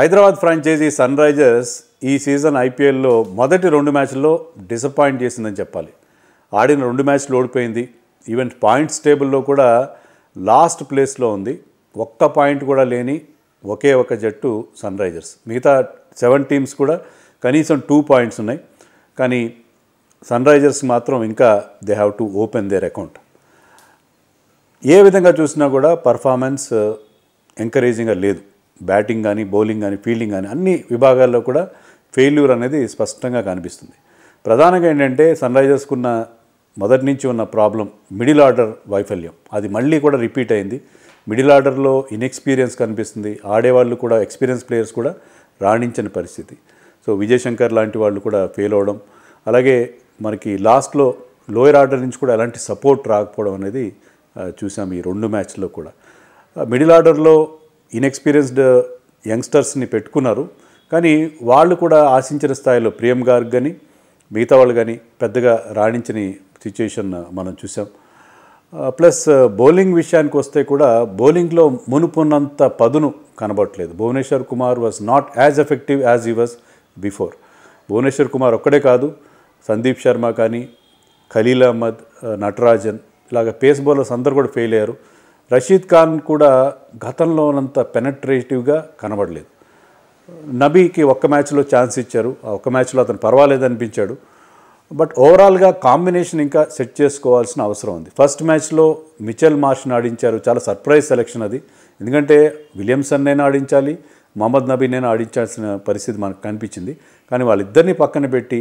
Hyderabad franchise Sunrisers ఈ season ఐపీఎల్లో మొదటి రెండు మ్యాచ్ల్లో డిసప్పాయింట్ చేసిందని చెప్పాలి ఆడిన రెండు మ్యాచ్లు ఓడిపోయింది ఈవెన్ పాయింట్స్ టేబుల్లో కూడా లాస్ట్ ప్లేస్లో ఉంది ఒక్క పాయింట్ కూడా లేని ఒకే ఒక జట్టు సన్ రైజర్స్ మిగతా సెవెన్ టీమ్స్ కూడా కనీసం టూ పాయింట్స్ ఉన్నాయి కానీ సన్ రైజర్స్ మాత్రం ఇంకా they have to open their account ఏ విధంగా చూసినా కూడా పర్ఫార్మెన్స్ ఎంకరేజింగ్గా uh, లేదు బ్యాటింగ్ కానీ బౌలింగ్ కానీ ఫీల్డింగ్ కానీ అన్ని విభాగాల్లో కూడా ఫెయిల్యూర్ అనేది స్పష్టంగా కనిపిస్తుంది ప్రధానంగా ఏంటంటే సన్ రైజర్స్కు ఉన్న మొదటి నుంచి ఉన్న ప్రాబ్లం మిడిల్ ఆర్డర్ వైఫల్యం అది మళ్ళీ కూడా రిపీట్ అయింది మిడిల్ ఆర్డర్లో ఇన్ఎక్స్పీరియన్స్ కనిపిస్తుంది ఆడేవాళ్ళు కూడా ఎక్స్పీరియన్స్ ప్లేయర్స్ కూడా రాణించని పరిస్థితి సో విజయశంకర్ లాంటి వాళ్ళు కూడా ఫెయిల్ అవడం అలాగే మనకి లాస్ట్లో లోయర్ ఆర్డర్ నుంచి కూడా ఎలాంటి సపోర్ట్ రాకపోవడం అనేది చూసాం ఈ రెండు మ్యాచ్లో కూడా మిడిల్ ఆర్డర్లో ఇన్ఎక్స్పీరియన్స్డ్ యంగ్స్టర్స్ని పెట్టుకున్నారు కానీ వాళ్ళు కూడా ఆశించిన స్థాయిలో ప్రియం గారు కానీ మిగతా వాళ్ళు కానీ పెద్దగా రాణించని సిచ్యుయేషన్ మనం చూసాం ప్లస్ బౌలింగ్ విషయానికి వస్తే కూడా బౌలింగ్లో మునుపున్నంత పదును కనబడట్లేదు Bhuvneshwar Kumar was not as effective as he was before Bhuvneshwar Kumar ఒక్కడే కాదు సందీప్ శర్మ కానీ ఖలీల్ అహ్మద్ నటరాజన్ ఇలాగ పేస్ బౌలర్స్ అందరు కూడా ఫెయిల్ అయ్యారు రషీద్ ఖాన్ కూడా గతంలోనంత పెనట్రేటివ్గా కనబడలేదు నబీకి ఒక్క మ్యాచ్లో ఛాన్స్ ఇచ్చారు ఆ ఒక్క మ్యాచ్లో అతను పర్వాలేదు అనిపించాడు బట్ ఓవరాల్గా కాంబినేషన్ ఇంకా సెట్ చేసుకోవాల్సిన అవసరం ఉంది ఫస్ట్ మ్యాచ్లో మిచెల్ మార్ష్ని ఆడించారు చాలా సర్ప్రైజ్ సెలెక్షన్ అది ఎందుకంటే విలియమ్సన్ నేను ఆడించాలి మహమ్మద్ నబీ నేను ఆడించాల్సిన పరిస్థితి మనకు కనిపించింది కానీ వాళ్ళిద్దరిని పక్కన పెట్టి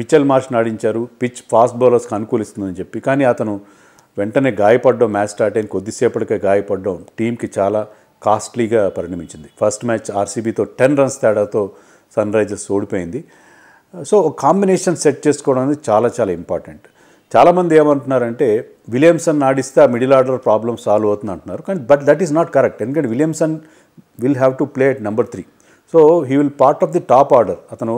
మిచెల్ మార్ష్ని ఆడించారు పిచ్ ఫాస్ట్ బౌలర్స్కి అనుకూలిస్తుందని చెప్పి కానీ అతను వెంటనే గాయపడడం మ్యాచ్ స్టార్ట్ అయిన కొద్దిసేపటికే గాయపడడం టీంకి చాలా కాస్ట్లీగా పరిణమించింది ఫస్ట్ మ్యాచ్ ఆర్సీబీతో టెన్ రన్స్ తేడాతో సన్ రైజర్స్ ఓడిపోయింది సో కాంబినేషన్ సెట్ చేసుకోవడం అనేది చాలా చాలా ఇంపార్టెంట్ చాలామంది ఏమంటున్నారంటే విలియమ్సన్ ఆడిస్తే ఆ మిడిల్ ఆర్డర్ ప్రాబ్లమ్ సాల్వ్ అవుతుంది అంటున్నారు కానీ but that is not correct ఎందుకంటే Williamson will have to play at number three so he will part of the top order అతను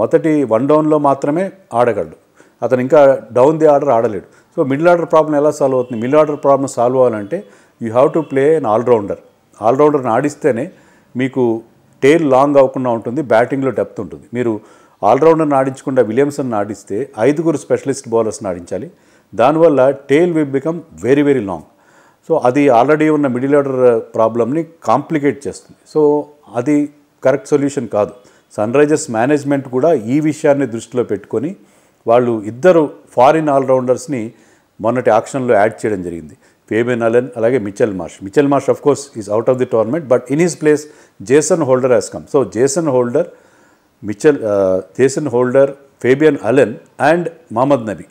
మొదటి వన్ డౌన్లో మాత్రమే ఆడగలడు అతను ఇంకా డౌన్ ది ఆర్డర్ ఆడలేడు సో మిడిల్ ఆర్డర్ ప్రాబ్లం ఎలా సాల్వ్ అవుతుంది మిడిల్ ఆర్డర్ ప్రాబ్లం సాల్వ్ అవ్వాలంటే you have to play an allrounder ఆల్రౌండర్ని ఆడిస్తేనే మీకు టేల్ లాంగ్ అవ్వకుండా ఉంటుంది బ్యాటింగ్లో డెప్త్ ఉంటుంది మీరు ఆల్రౌండర్ని ఆడించకుండా విలియమ్సన్ ఆడిస్తే ఐదుగురు స్పెషలిస్ట్ బౌలర్స్ని ఆడించాలి దానివల్ల tail will become very very long so అది ఆల్రెడీ ఉన్న మిడిల్ ఆర్డర్ ప్రాబ్లమ్ని కాంప్లికేట్ చేస్తుంది సో అది కరెక్ట్ సొల్యూషన్ కాదు సన్ రైజర్స్ మేనేజ్మెంట్ కూడా ఈ విషయాన్ని దృష్టిలో పెట్టుకొని వాళ్ళు ఇద్దరు ఫారిన్ ఆల్రౌండర్స్ని మొన్నటి ఆక్షన్లో యాడ్ చేయడం జరిగింది పేబెన్ అలెన్ అలాగే Mitchell Marsh Mitchell Marsh of course is out of the tournament but in his place Jason Holder has come so Jason Holder Mitchell Jason Holder Fabian Allen and Mohammad Nabi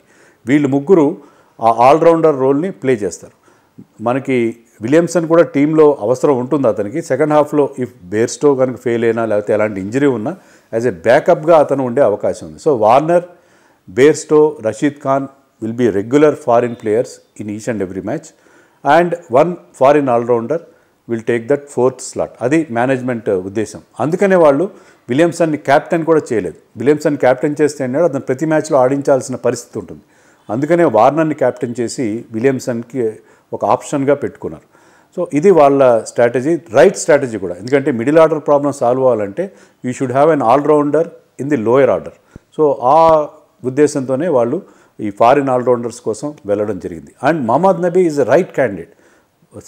వీళ్ళు ముగ్గురు ఆ allrounder రోల్ని play చేస్తారు మనకి Williamson కూడా టీంలో అవసరం ఉంటుంది అతనికి సెకండ్ హాఫ్లో ఇఫ్ బేర్స్టో కనుక ఫెయిల్ అయినా లేకపోతే ఎలాంటి ఇంజరీ ఉన్నా యాజ్ ఏ బ్యాకప్గా అతను ఉండే అవకాశం ఉంది so Warner Bairstow Rashid Khan will be regular foreign players in each and every match and one foreign all will take that fourth slot అది మేనేజ్మెంట్ ఉద్దేశం అందుకనే వాళ్ళు విలియమ్సన్ని క్యాప్టెన్ కూడా చేయలేదు విలియమ్సన్ క్యాప్టెన్ చేస్తే అన్నాడు అతను ప్రతి మ్యాచ్లో ఆడించాల్సిన పరిస్థితి ఉంటుంది అందుకనే వార్నర్ని క్యాప్టెన్ చేసి విలియమ్సన్కి ఒక ఆప్షన్గా పెట్టుకున్నారు సో ఇది వాళ్ళ స్ట్రాటజీ రైట్ స్ట్రాటజీ కూడా ఎందుకంటే మిడిల్ ఆర్డర్ ప్రాబ్లం సాల్వ్ అవ్వాలంటే you should have an allrounder in the lower order so ఆ ఉద్దేశంతోనే వాళ్ళు ఈ ఫారిన్ ఆల్రౌండర్స్ కోసం వెళ్ళడం జరిగింది and Mohammad Nabi is right candidate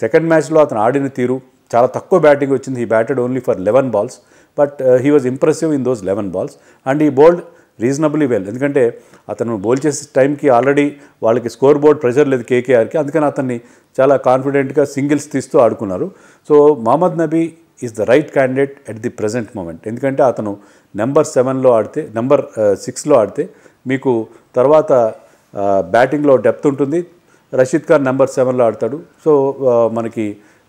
second మ్యాచ్లో అతను ఆడిన తీరు చాలా తక్కువ బ్యాటింగ్ వచ్చింది he batted only for eleven balls but he was impressive in those eleven balls and he bowled reasonably well ఎందుకంటే అతను బోల్ చేసే టైంకి ఆల్రెడీ వాళ్ళకి స్కోర్ బోర్డ్ ప్రెషర్ లేదు కేకేఆర్కి అందుకని అతన్ని చాలా కాన్ఫిడెంట్గా సింగిల్స్ తీస్తూ ఆడుకున్నారు so Mohammad Nabi is the right candidate at the present moment ఎందుకంటే అతను నెంబర్ సెవెన్లో ఆడితే నెంబర్ uh, సిక్స్లో ఆడితే మీకు తర్వాత బ్యాటింగ్లో డెప్త్ ఉంటుంది రషీద్ ఖాన్ నెంబర్ సెవెన్లో ఆడతాడు సో మనకి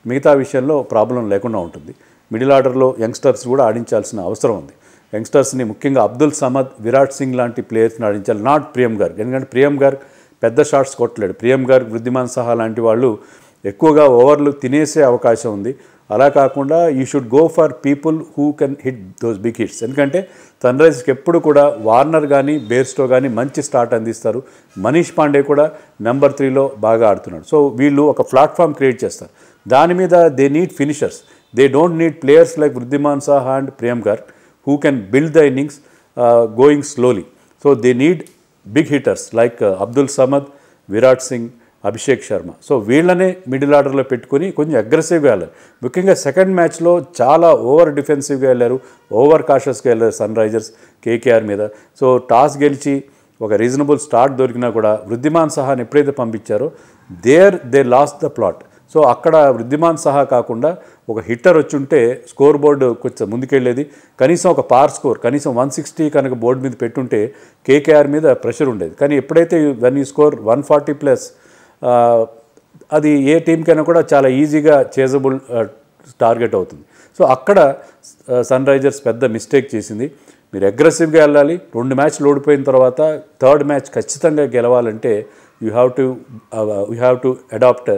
మిగతా విషయంలో ప్రాబ్లం లేకుండా ఉంటుంది మిడిల్ ఆర్డర్లో యంగ్స్టర్స్ కూడా ఆడించాల్సిన అవసరం ఉంది యంగ్స్టర్స్ని ముఖ్యంగా అబ్దుల్ సమద్ విరాట్ సింగ్ లాంటి ప్లేయర్స్ని ఆడించాలి నాట్ ప్రియం గార్గ్ ఎందుకంటే ప్రియం గార్గ్ పెద్ద షాట్స్ కొట్టలేడు ప్రియం గార్గ్ వృద్ధిమాన్ సహా లాంటి వాళ్ళు ఎక్కువగా ఓవర్లు తినేసే అవకాశం ఉంది అలా కాకుండా you should go for people who can hit those big hits ఎందుకంటే సన్ రైజర్స్కి ఎప్పుడు కూడా వార్నర్ కానీ బేర్స్టో కానీ మంచి స్టార్ట్ అందిస్తారు మనీష్ పాండే కూడా నెంబర్ త్రీలో బాగా ఆడుతున్నాడు సో వీళ్ళు ఒక ప్లాట్ఫామ్ క్రియేట్ చేస్తారు దాని మీద they need finishers they don't need players like Wriddhiman Saha and Priyam Garg who can build the innings going slowly so they need big hitters like Abdul Samad Virat Singh Abhishek Sharma so వీళ్ళనే మిడిల్ ఆర్డర్లో పెట్టుకుని కొంచెం అగ్రెసివ్గా వెళ్ళారు ముఖ్యంగా సెకండ్ మ్యాచ్లో చాలా ఓవర్ డిఫెన్సివ్గా వెళ్ళారు ఓవర్ కాషస్గా వెళ్ళారు సన్ రైజర్స్ కేకేఆర్ మీద సో టాస్ గెలిచి ఒక రీజనబుల్ స్టార్ట్ దొరికినా కూడా వృద్ధిమాన్ సహాని ఎప్పుడైతే పంపించారో there they lost the plot so అక్కడ వృద్ధిమాన్ సహా కాకుండా ఒక హిట్టర్ వచ్చుంటే స్కోర్ బోర్డు కొంచెం ముందుకెళ్ళేది కనీసం ఒక పార్ స్కోర్ కనీసం వన్ సిక్స్టీ కనుక బోర్డు మీద పెట్టుంటే కేకేఆర్ మీద ప్రెషర్ ఉండేది కానీ ఎప్పుడైతే వెన్ ఈ స్కోర్ వన్ ఫార్టీ ప్లస్ అది ఏ టీంకైనా కూడా చాలా ఈజీగా చేజబుల్ టార్గెట్ అవుతుంది సో అక్కడ సన్ రైజర్స్ పెద్ద మిస్టేక్ చేసింది మీరు అగ్రెసివ్గా వెళ్ళాలి రెండు మ్యాచ్లు ఓడిపోయిన తర్వాత థర్డ్ మ్యాచ్ ఖచ్చితంగా గెలవాలంటే you have to you have to adapt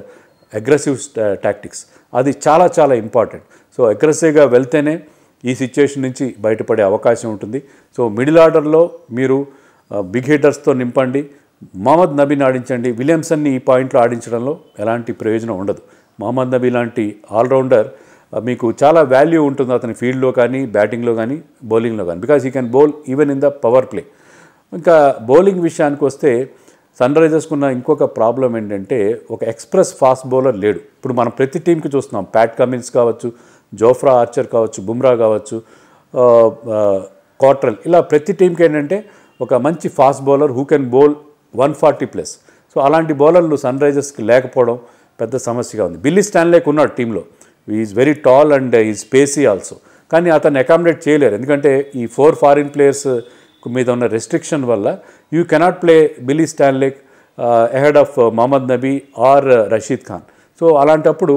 aggressive tactics అది చాలా చాలా ఇంపార్టెంట్ సో అగ్రెసివ్గా వెళ్తేనే ఈ సిచ్యువేషన్ నుంచి బయటపడే అవకాశం ఉంటుంది సో మిడిల్ ఆర్డర్లో మీరు బిగ్ హీటర్స్తో నింపండి మహమ్మద్ నబీని ఆడించండి విలియమ్సన్ని ఈ పాయింట్లో ఆడించడంలో ఎలాంటి ప్రయోజనం ఉండదు మహమ్మద్ నబీ లాంటి ఆల్రౌండర్ మీకు చాలా వాల్యూ ఉంటుంది అతని ఫీల్డ్లో కానీ బ్యాటింగ్లో కానీ బౌలింగ్లో కానీ because he can bowl even in the power play ఇంకా బౌలింగ్ విషయానికి వస్తే సన్ రైజర్స్కున్న ఇంకొక ప్రాబ్లం ఏంటంటే ఒక ఎక్స్ప్రెస్ ఫాస్ట్ బౌలర్ లేడు ఇప్పుడు మనం ప్రతి టీంకి చూస్తున్నాం ప్యాట్ కమిన్స్ కావచ్చు జోఫ్రా ఆర్చర్ కావచ్చు బుమ్రా కావచ్చు క్వార్ట్రల్ ఇలా ప్రతి టీంకి ఏంటంటే ఒక మంచి fast bowler who can bowl one forty plus so అలాంటి బౌలర్లు సన్ రైజర్స్కి లేకపోవడం పెద్ద సమస్యగా ఉంది బిల్లీ స్టాన్లేక్ ఉన్నాడు టీంలో is very tall and is pacy also కానీ అతను అకామిడేట్ చేయలేరు ఎందుకంటే ఈ ఫోర్ ఫారిన్ ప్లేయర్స్ మీద ఉన్న రెస్ట్రిక్షన్ వల్ల you cannot play Billy Stanlake ahead of Mohammad Nabi or Rashid Khan so అలాంటప్పుడు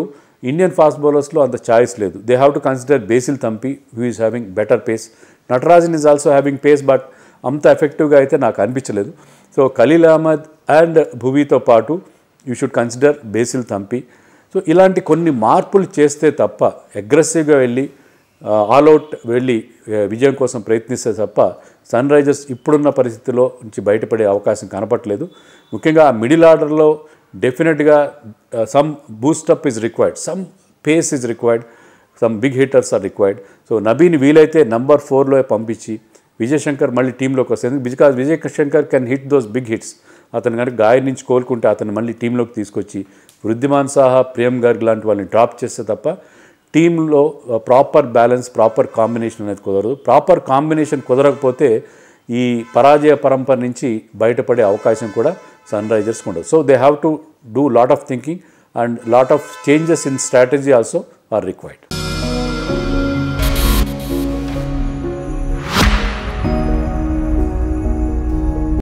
ఇండియన్ ఫాస్ట్ బౌలర్స్లో అంత ఛాయిస్ లేదు they have to consider Basil Thampi who is having better pace Natarajan is also having pace but అంత ఎఫెక్టివ్గా అయితే నాకు అనిపించలేదు సో ఖలీల్ అహ్మద్ అండ్ భువీతో పాటు you should consider Basil Thampi so ఇలాంటి కొన్ని మార్పులు చేస్తే తప్ప అగ్రెసివ్గా వెళ్ళి ఆల్అవుట్ వెళ్ళి విజయం కోసం ప్రయత్నిస్తే తప్ప సన్ రైజర్స్ ఇప్పుడున్న పరిస్థితిలో నుంచి బయటపడే అవకాశం కనపట్లేదు ముఖ్యంగా ఆ మిడిల్ ఆర్డర్లో డెఫినెట్గా some boost up is required some pace is required some big hitters are required so నబీని వీలైతే నంబర్ ఫోర్లో పంపించి విజయశంకర్ శంకర్ మళ్ళీ టీంలోకి వస్తుంది because Vijay Shankar Shankar can hit those big hits అతను కనుక గాయం నుంచి కోలుకుంటే అతను మళ్ళీ టీంలోకి తీసుకొచ్చి వృద్ధిమాన్ సాహా ప్రేమ్ గార్గ్ లాంటి వాళ్ళని డ్రాప్ చేస్తే తప్ప టీంలో ప్రాపర్ బ్యాలెన్స్ ప్రాపర్ కాంబినేషన్ అనేది కుదరదు ప్రాపర్ కాంబినేషన్ కుదరకపోతే ఈ పరాజయ పరంపర నుంచి బయటపడే అవకాశం కూడా సన్ రైజర్స్ ఉండదు so they have to do lot of thinking and lot of changes in strategy also are required